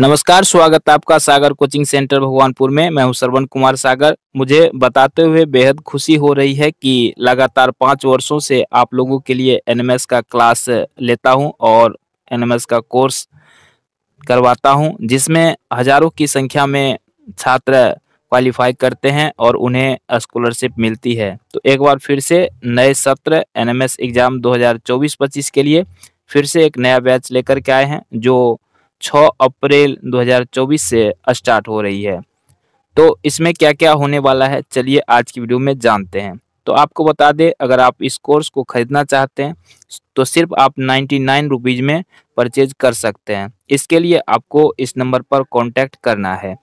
नमस्कार स्वागत आपका सागर कोचिंग सेंटर भगवानपुर में मैं हूं श्रवण कुमार सागर मुझे बताते हुए बेहद खुशी हो रही है कि लगातार पाँच वर्षों से आप लोगों के लिए एनएमएस का क्लास लेता हूं और एनएमएस का कोर्स करवाता हूं जिसमें हजारों की संख्या में छात्र क्वालिफाई करते हैं और उन्हें स्कॉलरशिप मिलती है तो एक बार फिर से नए सत्र एन एग्जाम दो हजार के लिए फिर से एक नया बैच लेकर के आए हैं जो 6 अप्रैल 2024 से स्टार्ट हो रही है तो इसमें क्या क्या होने वाला है चलिए आज की वीडियो में जानते हैं तो आपको बता दें अगर आप इस कोर्स को ख़रीदना चाहते हैं तो सिर्फ आप नाइन्टी नाइन रुपीज़ में परचेज कर सकते हैं इसके लिए आपको इस नंबर पर कॉन्टैक्ट करना है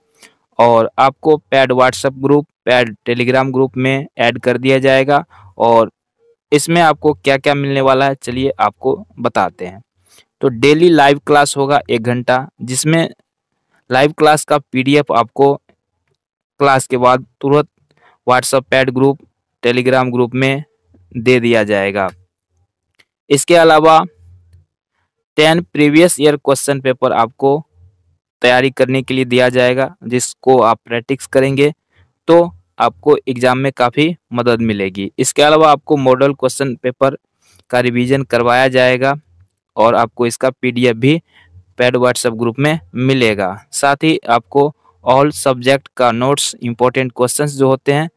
और आपको paid WhatsApp group paid Telegram group में ऐड कर दिया जाएगा और इसमें आपको क्या क्या मिलने वाला है चलिए आपको बताते हैं तो डेली लाइव क्लास होगा एक घंटा जिसमें लाइव क्लास का पीडीएफ आपको क्लास के बाद तुरंत WhatsApp paid group Telegram group में दे दिया जाएगा इसके अलावा ten previous year question paper आपको तैयारी करने के लिए दिया जाएगा जिसको आप प्रैक्टिस करेंगे तो आपको एग्ज़ाम में काफ़ी मदद मिलेगी इसके अलावा आपको मॉडल क्वेश्चन पेपर का रिवीजन करवाया जाएगा और आपको इसका पीडीएफ भी पैड व्हाट्सएप ग्रुप में मिलेगा साथ ही आपको ऑल सब्जेक्ट का नोट्स इम्पोर्टेंट क्वेश्चन जो होते हैं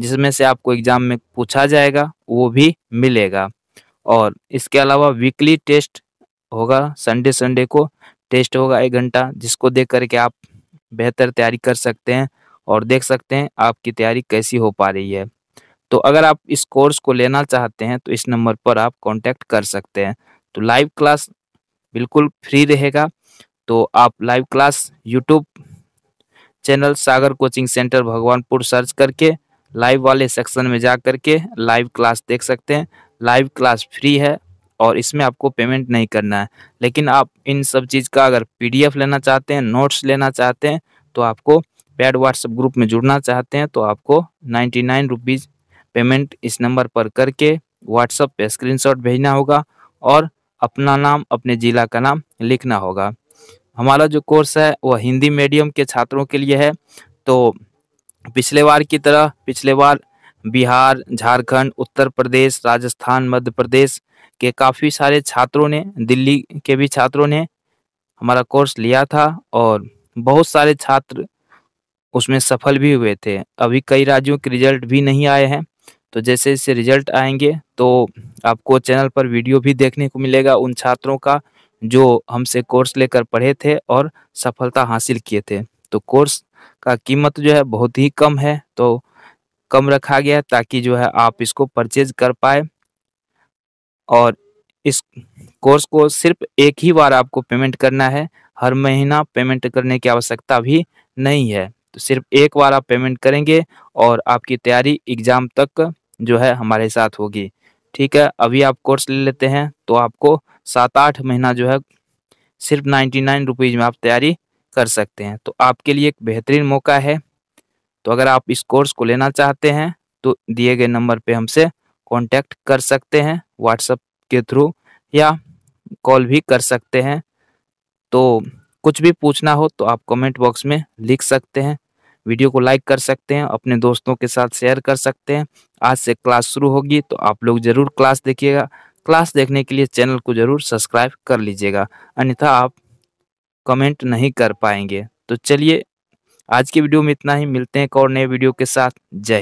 जिसमें से आपको एग्ज़ाम में पूछा जाएगा वो भी मिलेगा और इसके अलावा वीकली टेस्ट होगा संडे संडे को टेस्ट होगा एक घंटा जिसको देख करके आप बेहतर तैयारी कर सकते हैं और देख सकते हैं आपकी तैयारी कैसी हो पा रही है तो अगर आप इस कोर्स को लेना चाहते हैं तो इस नंबर पर आप कांटेक्ट कर सकते हैं तो लाइव क्लास बिल्कुल फ्री रहेगा तो आप live class YouTube channel Sagar coaching centre Bhagwanpur search करके लाइव वाले सेक्शन में जा करके लाइव क्लास देख सकते हैं लाइव क्लास फ्री है और इसमें आपको पेमेंट नहीं करना है लेकिन आप इन सब चीज़ का अगर पीडीएफ लेना चाहते हैं नोट्स लेना चाहते हैं तो आपको पैड व्हाट्सएप ग्रुप में जुड़ना चाहते हैं तो आपको नाइन्टी नाइन रुपीज़ पेमेंट इस नंबर पर करके व्हाट्सएप पर स्क्रीन भेजना होगा और अपना नाम अपने ज़िला का नाम लिखना होगा हमारा जो कोर्स है वह हिंदी मीडियम के छात्रों के लिए है तो पिछले बार की तरह पिछले बार बिहार झारखंड उत्तर प्रदेश राजस्थान मध्य प्रदेश के काफ़ी सारे छात्रों ने दिल्ली के भी छात्रों ने हमारा कोर्स लिया था और बहुत सारे छात्र उसमें सफल भी हुए थे अभी कई राज्यों के रिजल्ट भी नहीं आए हैं तो जैसे जैसे रिजल्ट आएंगे तो आपको चैनल पर वीडियो भी देखने को मिलेगा उन छात्रों का जो हमसे कोर्स लेकर पढ़े थे और सफलता हासिल किए थे तो कोर्स का कीमत जो है बहुत ही कम है तो कम रखा गया ताकि जो है आप इसको परचेज कर पाए और इस कोर्स को सिर्फ एक ही बार आपको पेमेंट करना है हर महीना पेमेंट करने की आवश्यकता भी नहीं है तो सिर्फ एक बार आप पेमेंट करेंगे और आपकी तैयारी एग्ज़ाम तक जो है हमारे साथ होगी ठीक है अभी आप कोर्स ले लेते हैं तो आपको सात आठ महीना जो है सिर्फ नाइन्टी नाइन रुपीज़ में आप तैयारी कर सकते हैं तो आपके लिए एक बेहतरीन मौका है तो अगर आप इस कोर्स को लेना चाहते हैं तो दिए गए नंबर पे हमसे कांटेक्ट कर सकते हैं व्हाट्सएप के थ्रू या कॉल भी कर सकते हैं तो कुछ भी पूछना हो तो आप कमेंट बॉक्स में लिख सकते हैं वीडियो को लाइक कर सकते हैं अपने दोस्तों के साथ शेयर कर सकते हैं आज से क्लास शुरू होगी तो आप लोग ज़रूर क्लास देखिएगा क्लास देखने के लिए चैनल को ज़रूर सब्सक्राइब कर लीजिएगा अन्यथा आप कमेंट नहीं कर पाएंगे तो चलिए आज के वीडियो में इतना ही मिलते हैं एक और नए वीडियो के साथ जय